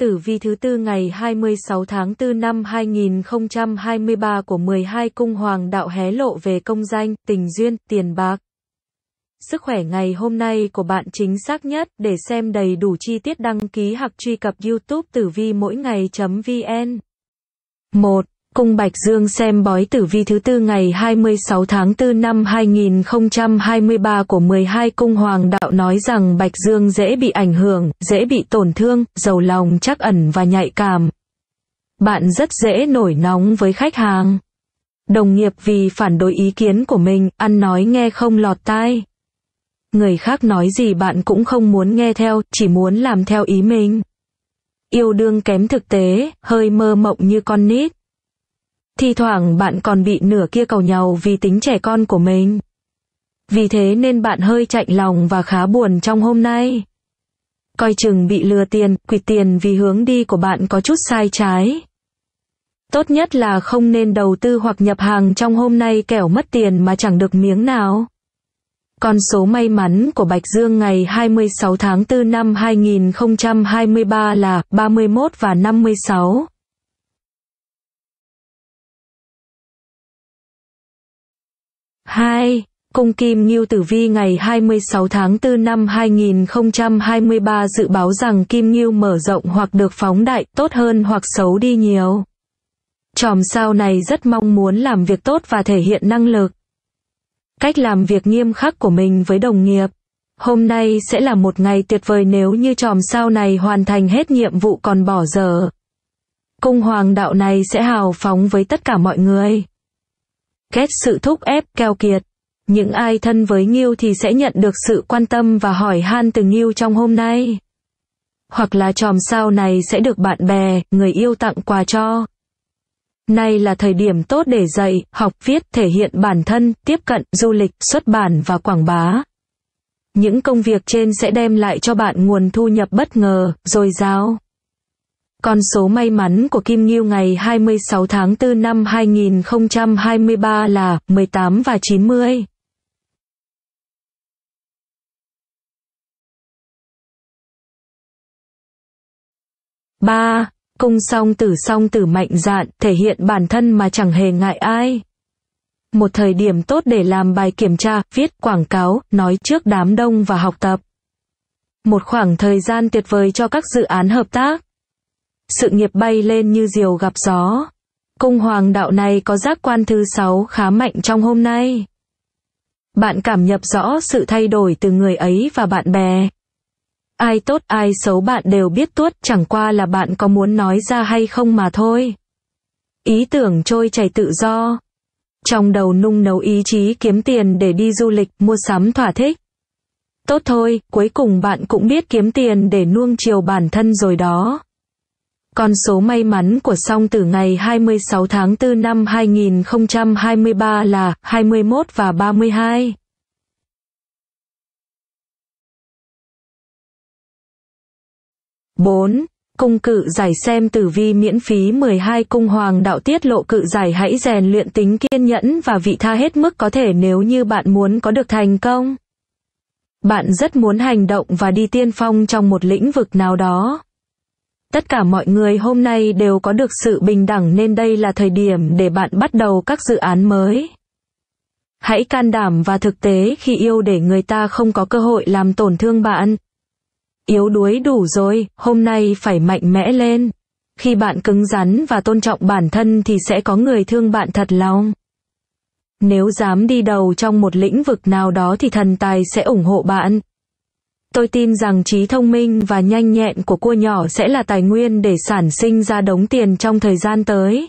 tử vi thứ tư ngày 26 tháng 4 năm 2023 của 12 cung hoàng đạo hé lộ về công danh, tình duyên, tiền bạc. Sức khỏe ngày hôm nay của bạn chính xác nhất để xem đầy đủ chi tiết đăng ký hoặc truy cập youtube tử vi mỗi ngày.vn 1. Cung Bạch Dương xem bói tử vi thứ tư ngày 26 tháng 4 năm 2023 của 12 cung hoàng đạo nói rằng Bạch Dương dễ bị ảnh hưởng, dễ bị tổn thương, giàu lòng chắc ẩn và nhạy cảm. Bạn rất dễ nổi nóng với khách hàng. Đồng nghiệp vì phản đối ý kiến của mình, ăn nói nghe không lọt tai. Người khác nói gì bạn cũng không muốn nghe theo, chỉ muốn làm theo ý mình. Yêu đương kém thực tế, hơi mơ mộng như con nít Thi thoảng bạn còn bị nửa kia cầu nhau vì tính trẻ con của mình. Vì thế nên bạn hơi chạnh lòng và khá buồn trong hôm nay. Coi chừng bị lừa tiền, quỵt tiền vì hướng đi của bạn có chút sai trái. Tốt nhất là không nên đầu tư hoặc nhập hàng trong hôm nay kẻo mất tiền mà chẳng được miếng nào. Con số may mắn của Bạch Dương ngày 26 tháng 4 năm 2023 là 31 và 56. 2. cung Kim Ngưu Tử Vi ngày 26 tháng 4 năm 2023 dự báo rằng Kim Ngưu mở rộng hoặc được phóng đại, tốt hơn hoặc xấu đi nhiều. Chòm sao này rất mong muốn làm việc tốt và thể hiện năng lực. Cách làm việc nghiêm khắc của mình với đồng nghiệp. Hôm nay sẽ là một ngày tuyệt vời nếu như chòm sao này hoàn thành hết nhiệm vụ còn bỏ giờ. Cung hoàng đạo này sẽ hào phóng với tất cả mọi người kết sự thúc ép keo kiệt. Những ai thân với Nghiêu thì sẽ nhận được sự quan tâm và hỏi han từ Nghiêu trong hôm nay. Hoặc là tròm sao này sẽ được bạn bè, người yêu tặng quà cho. Nay là thời điểm tốt để dạy, học, viết, thể hiện bản thân, tiếp cận, du lịch, xuất bản và quảng bá. Những công việc trên sẽ đem lại cho bạn nguồn thu nhập bất ngờ, dồi dào. Con số may mắn của Kim Ngưu ngày 26 tháng 4 năm 2023 là 18 và 90. ba cung song tử song tử mạnh dạn thể hiện bản thân mà chẳng hề ngại ai một thời điểm tốt để làm bài kiểm tra viết quảng cáo nói trước đám đông và học tập một khoảng thời gian tuyệt vời cho các dự án hợp tác sự nghiệp bay lên như diều gặp gió. Cung hoàng đạo này có giác quan thứ sáu khá mạnh trong hôm nay. Bạn cảm nhận rõ sự thay đổi từ người ấy và bạn bè. Ai tốt ai xấu bạn đều biết tuốt chẳng qua là bạn có muốn nói ra hay không mà thôi. Ý tưởng trôi chảy tự do. Trong đầu nung nấu ý chí kiếm tiền để đi du lịch, mua sắm thỏa thích. Tốt thôi, cuối cùng bạn cũng biết kiếm tiền để nuông chiều bản thân rồi đó. Con số may mắn của song tử ngày 26 tháng 4 năm 2023 là 21 và 32. bốn Cung cự giải xem tử vi miễn phí 12 cung hoàng đạo tiết lộ cự giải hãy rèn luyện tính kiên nhẫn và vị tha hết mức có thể nếu như bạn muốn có được thành công. Bạn rất muốn hành động và đi tiên phong trong một lĩnh vực nào đó. Tất cả mọi người hôm nay đều có được sự bình đẳng nên đây là thời điểm để bạn bắt đầu các dự án mới. Hãy can đảm và thực tế khi yêu để người ta không có cơ hội làm tổn thương bạn. Yếu đuối đủ rồi, hôm nay phải mạnh mẽ lên. Khi bạn cứng rắn và tôn trọng bản thân thì sẽ có người thương bạn thật lòng. Nếu dám đi đầu trong một lĩnh vực nào đó thì thần tài sẽ ủng hộ bạn. Tôi tin rằng trí thông minh và nhanh nhẹn của cua nhỏ sẽ là tài nguyên để sản sinh ra đống tiền trong thời gian tới.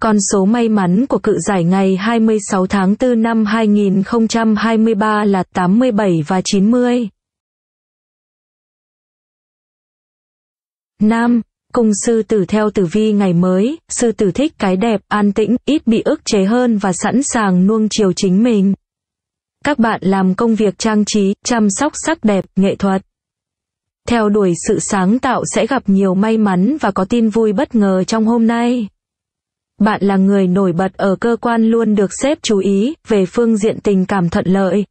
Con số may mắn của cự giải ngày 26 tháng 4 năm 2023 là 87 và 90. Nam, Cùng sư tử theo tử vi ngày mới, sư tử thích cái đẹp, an tĩnh, ít bị ức chế hơn và sẵn sàng nuông chiều chính mình các bạn làm công việc trang trí, chăm sóc sắc đẹp, nghệ thuật. Theo đuổi sự sáng tạo sẽ gặp nhiều may mắn và có tin vui bất ngờ trong hôm nay. Bạn là người nổi bật ở cơ quan luôn được sếp chú ý, về phương diện tình cảm thuận lợi.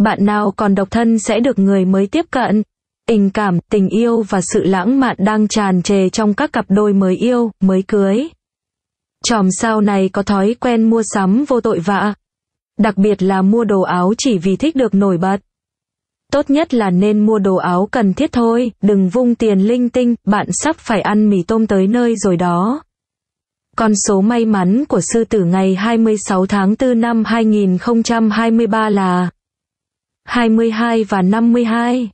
Bạn nào còn độc thân sẽ được người mới tiếp cận. Tình cảm, tình yêu và sự lãng mạn đang tràn trề trong các cặp đôi mới yêu, mới cưới. Chòm sao này có thói quen mua sắm vô tội vạ, đặc biệt là mua đồ áo chỉ vì thích được nổi bật. Tốt nhất là nên mua đồ áo cần thiết thôi, đừng vung tiền linh tinh, bạn sắp phải ăn mì tôm tới nơi rồi đó. Con số may mắn của sư tử ngày 26 tháng 4 năm 2023 là 22 và 52.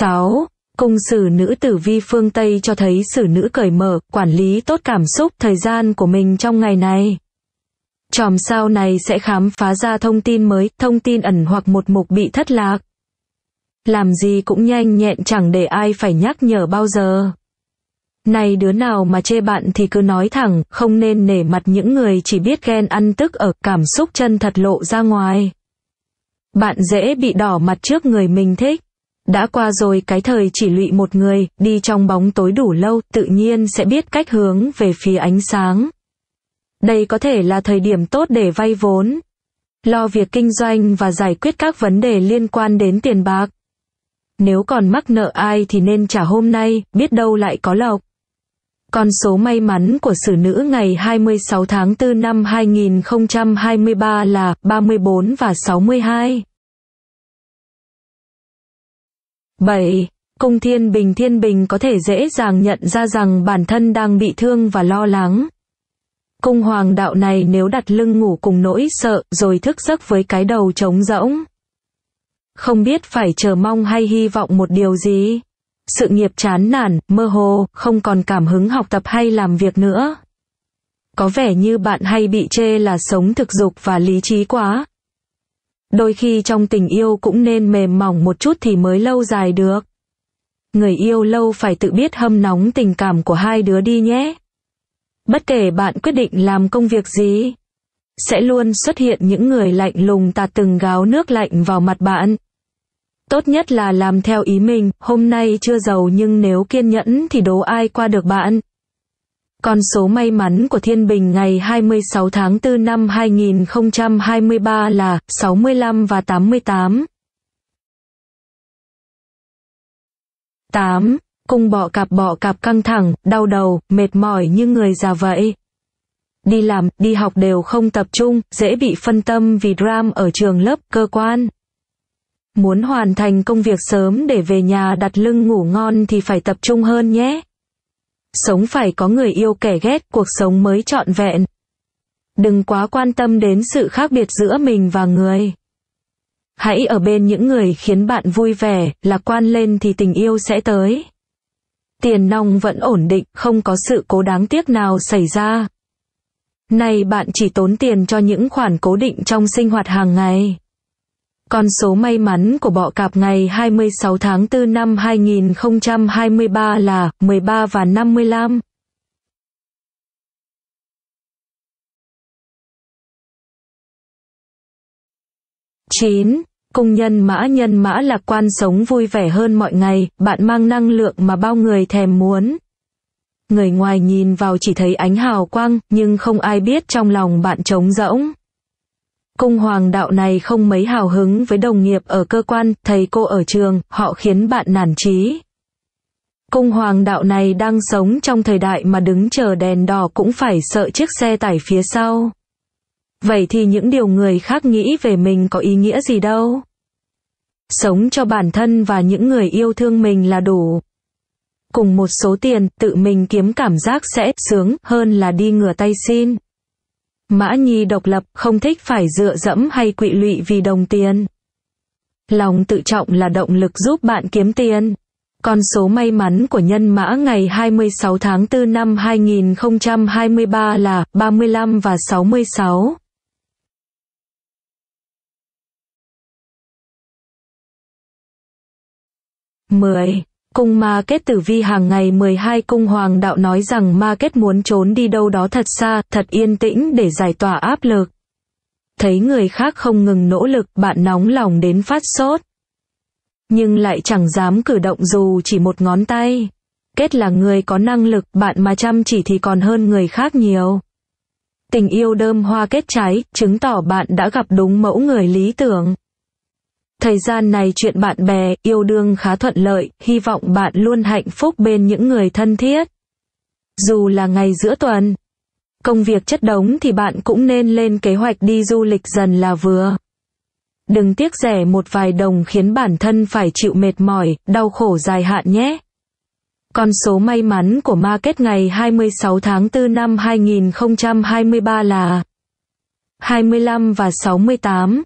sáu Cung sử nữ tử vi phương Tây cho thấy sử nữ cởi mở, quản lý tốt cảm xúc, thời gian của mình trong ngày này. Chòm sao này sẽ khám phá ra thông tin mới, thông tin ẩn hoặc một mục bị thất lạc. Làm gì cũng nhanh nhẹn chẳng để ai phải nhắc nhở bao giờ. Này đứa nào mà chê bạn thì cứ nói thẳng, không nên nể mặt những người chỉ biết ghen ăn tức ở cảm xúc chân thật lộ ra ngoài. Bạn dễ bị đỏ mặt trước người mình thích. Đã qua rồi cái thời chỉ lụy một người, đi trong bóng tối đủ lâu, tự nhiên sẽ biết cách hướng về phía ánh sáng. Đây có thể là thời điểm tốt để vay vốn, lo việc kinh doanh và giải quyết các vấn đề liên quan đến tiền bạc. Nếu còn mắc nợ ai thì nên trả hôm nay, biết đâu lại có lộc. Con số may mắn của xử nữ ngày 26 tháng 4 năm 2023 là 34 và 62. 7. Cung Thiên Bình Thiên Bình có thể dễ dàng nhận ra rằng bản thân đang bị thương và lo lắng. Cung hoàng đạo này nếu đặt lưng ngủ cùng nỗi sợ rồi thức giấc với cái đầu trống rỗng. Không biết phải chờ mong hay hy vọng một điều gì. Sự nghiệp chán nản, mơ hồ, không còn cảm hứng học tập hay làm việc nữa. Có vẻ như bạn hay bị chê là sống thực dục và lý trí quá, Đôi khi trong tình yêu cũng nên mềm mỏng một chút thì mới lâu dài được. Người yêu lâu phải tự biết hâm nóng tình cảm của hai đứa đi nhé. Bất kể bạn quyết định làm công việc gì, sẽ luôn xuất hiện những người lạnh lùng tạt từng gáo nước lạnh vào mặt bạn. Tốt nhất là làm theo ý mình, hôm nay chưa giàu nhưng nếu kiên nhẫn thì đố ai qua được bạn. Con số may mắn của Thiên Bình ngày 26 tháng 4 năm 2023 là 65 và 88. 8. Cung bọ cạp bọ cạp căng thẳng, đau đầu, mệt mỏi như người già vậy. Đi làm, đi học đều không tập trung, dễ bị phân tâm vì drama ở trường lớp, cơ quan. Muốn hoàn thành công việc sớm để về nhà đặt lưng ngủ ngon thì phải tập trung hơn nhé sống phải có người yêu kẻ ghét cuộc sống mới trọn vẹn. Đừng quá quan tâm đến sự khác biệt giữa mình và người. Hãy ở bên những người khiến bạn vui vẻ, lạc quan lên thì tình yêu sẽ tới. Tiền nong vẫn ổn định, không có sự cố đáng tiếc nào xảy ra. Nay bạn chỉ tốn tiền cho những khoản cố định trong sinh hoạt hàng ngày. Con số may mắn của bọ cạp ngày 26 tháng 4 năm 2023 là 13 và 55. chín công nhân mã nhân mã lạc quan sống vui vẻ hơn mọi ngày, bạn mang năng lượng mà bao người thèm muốn. Người ngoài nhìn vào chỉ thấy ánh hào quang, nhưng không ai biết trong lòng bạn trống rỗng. Cung hoàng đạo này không mấy hào hứng với đồng nghiệp ở cơ quan, thầy cô ở trường, họ khiến bạn nản trí. Cung hoàng đạo này đang sống trong thời đại mà đứng chờ đèn đỏ cũng phải sợ chiếc xe tải phía sau. Vậy thì những điều người khác nghĩ về mình có ý nghĩa gì đâu? Sống cho bản thân và những người yêu thương mình là đủ. Cùng một số tiền, tự mình kiếm cảm giác sẽ sướng hơn là đi ngửa tay xin. Mã Nhi độc lập, không thích phải dựa dẫm hay quỵ lụy vì đồng tiền. Lòng tự trọng là động lực giúp bạn kiếm tiền. Con số may mắn của nhân mã ngày 26 tháng 4 năm 2023 là 35 và 66. Mười Cung ma kết tử vi hàng ngày 12 cung hoàng đạo nói rằng ma kết muốn trốn đi đâu đó thật xa, thật yên tĩnh để giải tỏa áp lực. Thấy người khác không ngừng nỗ lực, bạn nóng lòng đến phát sốt. Nhưng lại chẳng dám cử động dù chỉ một ngón tay. Kết là người có năng lực, bạn mà chăm chỉ thì còn hơn người khác nhiều. Tình yêu đơm hoa kết trái, chứng tỏ bạn đã gặp đúng mẫu người lý tưởng. Thời gian này chuyện bạn bè, yêu đương khá thuận lợi, hy vọng bạn luôn hạnh phúc bên những người thân thiết. Dù là ngày giữa tuần, công việc chất đống thì bạn cũng nên lên kế hoạch đi du lịch dần là vừa. Đừng tiếc rẻ một vài đồng khiến bản thân phải chịu mệt mỏi, đau khổ dài hạn nhé. Con số may mắn của ma kết ngày 26 tháng 4 năm 2023 là 25 và 68.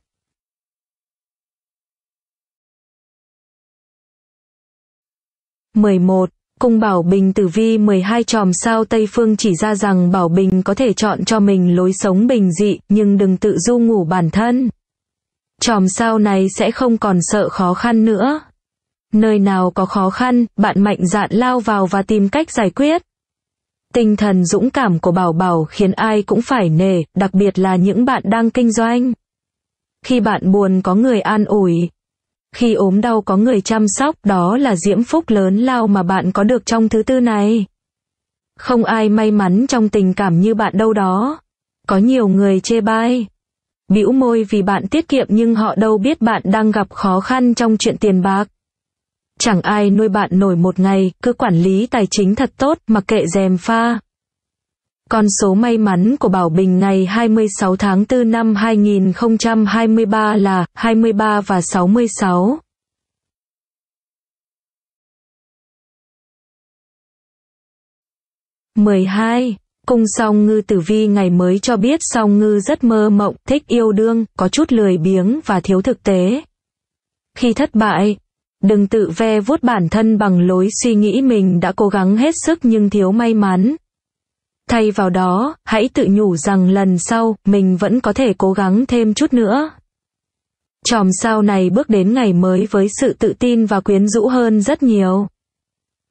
11. Cung Bảo Bình tử vi 12 chòm sao Tây Phương chỉ ra rằng Bảo Bình có thể chọn cho mình lối sống bình dị, nhưng đừng tự du ngủ bản thân. Chòm sao này sẽ không còn sợ khó khăn nữa. Nơi nào có khó khăn, bạn mạnh dạn lao vào và tìm cách giải quyết. Tinh thần dũng cảm của Bảo Bảo khiến ai cũng phải nể, đặc biệt là những bạn đang kinh doanh. Khi bạn buồn có người an ủi, khi ốm đau có người chăm sóc đó là diễm phúc lớn lao mà bạn có được trong thứ tư này. Không ai may mắn trong tình cảm như bạn đâu đó. Có nhiều người chê bai. Bĩu môi vì bạn tiết kiệm nhưng họ đâu biết bạn đang gặp khó khăn trong chuyện tiền bạc. Chẳng ai nuôi bạn nổi một ngày, cứ quản lý tài chính thật tốt, mặc kệ dèm pha. Con số may mắn của Bảo Bình ngày 26 tháng 4 năm 2023 là 23 và 66. mười hai Cung song ngư tử vi ngày mới cho biết song ngư rất mơ mộng, thích yêu đương, có chút lười biếng và thiếu thực tế. Khi thất bại, đừng tự ve vuốt bản thân bằng lối suy nghĩ mình đã cố gắng hết sức nhưng thiếu may mắn, Thay vào đó, hãy tự nhủ rằng lần sau, mình vẫn có thể cố gắng thêm chút nữa. Chòm sao này bước đến ngày mới với sự tự tin và quyến rũ hơn rất nhiều.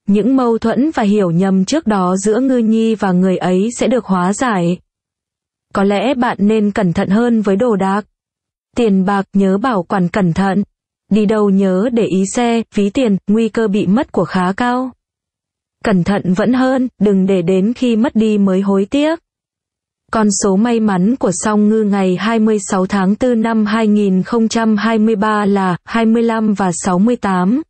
Những mâu thuẫn và hiểu nhầm trước đó giữa ngư nhi và người ấy sẽ được hóa giải. Có lẽ bạn nên cẩn thận hơn với đồ đạc. Tiền bạc nhớ bảo quản cẩn thận. Đi đâu nhớ để ý xe, ví tiền, nguy cơ bị mất của khá cao cẩn thận vẫn hơn, đừng để đến khi mất đi mới hối tiếc. Con số may mắn của song ngư ngày 26 tháng 4 năm 2023 là 25 và 68.